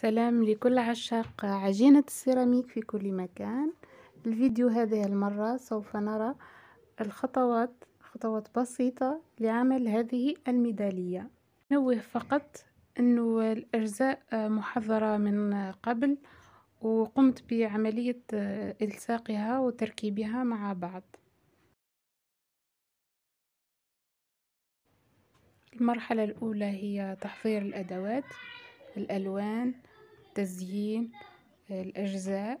سلام لكل عشاق عجينة السيراميك في كل مكان الفيديو هذه المرة سوف نرى الخطوات خطوات بسيطة لعمل هذه الميدالية نوه فقط أنه الأجزاء محضرة من قبل وقمت بعملية إلصاقها وتركيبها مع بعض المرحلة الأولى هي تحضير الأدوات الألوان تزيين الأجزاء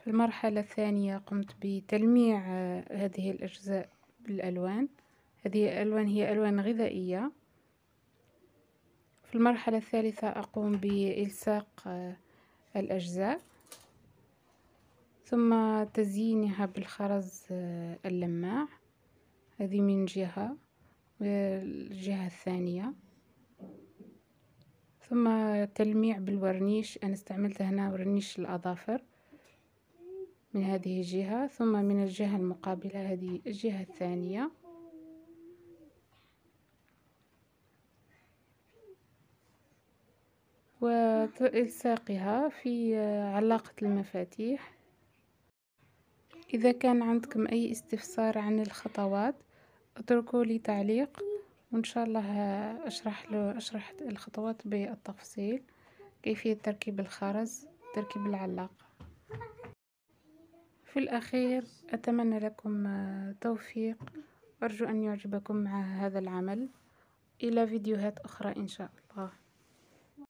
في المرحلة الثانية قمت بتلميع آه، هذه الأجزاء بالألوان هذه الألوان هي ألوان غذائية في المرحلة الثالثة أقوم بإلصاق آه، الأجزاء ثم تزيينها بالخرز آه، اللماع هذه من جهة الجهة الثانية ثم تلميع بالورنيش أنا استعملت هنا ورنيش الأظافر من هذه الجهة ثم من الجهة المقابلة هذه الجهة الثانية وإلصاقها في علاقة المفاتيح إذا كان عندكم أي استفسار عن الخطوات اتركوا لي تعليق وإن شاء الله أشرح له أشرح الخطوات بالتفصيل كيفية تركيب الخرز تركيب العلاقه في الأخير أتمنى لكم توفيق أرجو أن يعجبكم مع هذا العمل إلى فيديوهات أخرى إن شاء الله